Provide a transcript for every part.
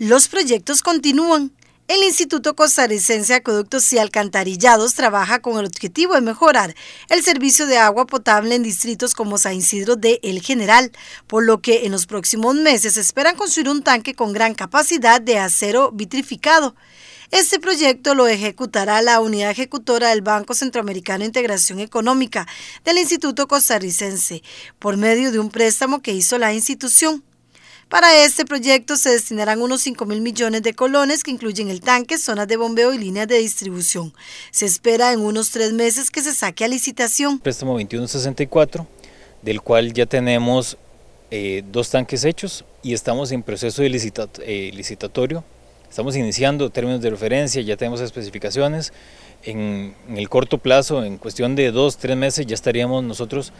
Los proyectos continúan. El Instituto Costarricense de Acueductos y Alcantarillados trabaja con el objetivo de mejorar el servicio de agua potable en distritos como San Isidro de El General, por lo que en los próximos meses esperan construir un tanque con gran capacidad de acero vitrificado. Este proyecto lo ejecutará la unidad ejecutora del Banco Centroamericano de Integración Económica del Instituto Costarricense por medio de un préstamo que hizo la institución. Para este proyecto se destinarán unos 5 mil millones de colones que incluyen el tanque, zonas de bombeo y líneas de distribución. Se espera en unos tres meses que se saque a licitación. Préstamo 2164, del cual ya tenemos eh, dos tanques hechos y estamos en proceso de eh, licitatorio. Estamos iniciando términos de referencia, ya tenemos especificaciones. En, en el corto plazo, en cuestión de dos, tres meses, ya estaríamos nosotros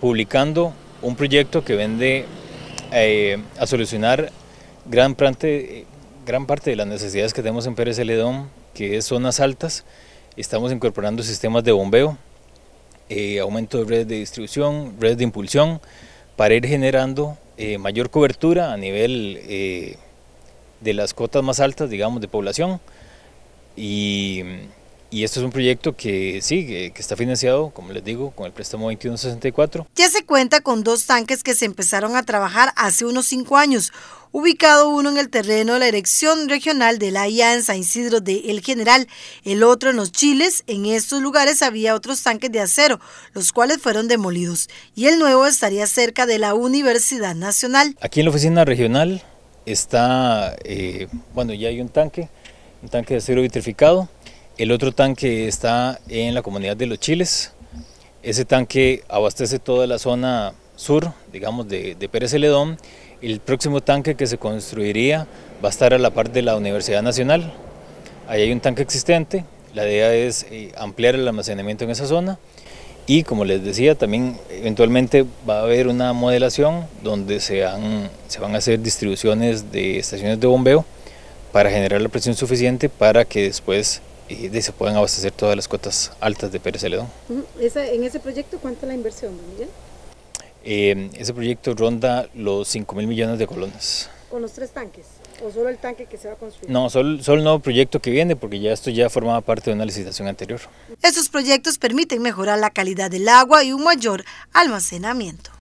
publicando un proyecto que vende eh, a solucionar gran parte, gran parte de las necesidades que tenemos en Pérez Celedón, que es zonas altas. Estamos incorporando sistemas de bombeo, eh, aumento de redes de distribución, redes de impulsión, para ir generando eh, mayor cobertura a nivel de las cotas más altas, digamos, de población. Y y esto es un proyecto que sí, que, está financiado, como les digo, con el préstamo 2164. Ya se cuenta con dos tanques que se empezaron a trabajar hace unos cinco años, ubicado uno en el terreno de la Dirección Regional de la IA en San Isidro de El General, el otro en Los Chiles. En estos lugares había otros tanques de acero, los cuales fueron demolidos, y el nuevo estaría cerca de la Universidad Nacional. Aquí en la oficina regional está, eh, bueno, ya hay un tanque, un tanque de acero vitrificado, el otro tanque está en la comunidad de Los Chiles. Ese tanque abastece toda la zona sur, digamos, de, Pérez Celedón. El próximo tanque que se construiría va a estar a la parte de la Universidad Nacional. Ahí hay un tanque existente. La idea es eh, ampliar el almacenamiento en esa zona. Y como les decía, también eventualmente va a haber una modelación donde se van a hacer distribuciones de estaciones de bombeo para generar la presión suficiente para que después y de se pueden abastecer todas las cuotas altas de Pérez Celedón. ¿En ese proyecto cuánta la inversión, Miguel? Em, ese proyecto ronda los 5 mil millones de colones. ¿Con los tres tanques? ¿O solo el tanque que se va a construir? No, solo, el nuevo proyecto que viene, porque ya esto ya formaba parte de una licitación anterior. Estos proyectos permiten mejorar la calidad del agua y un mayor almacenamiento.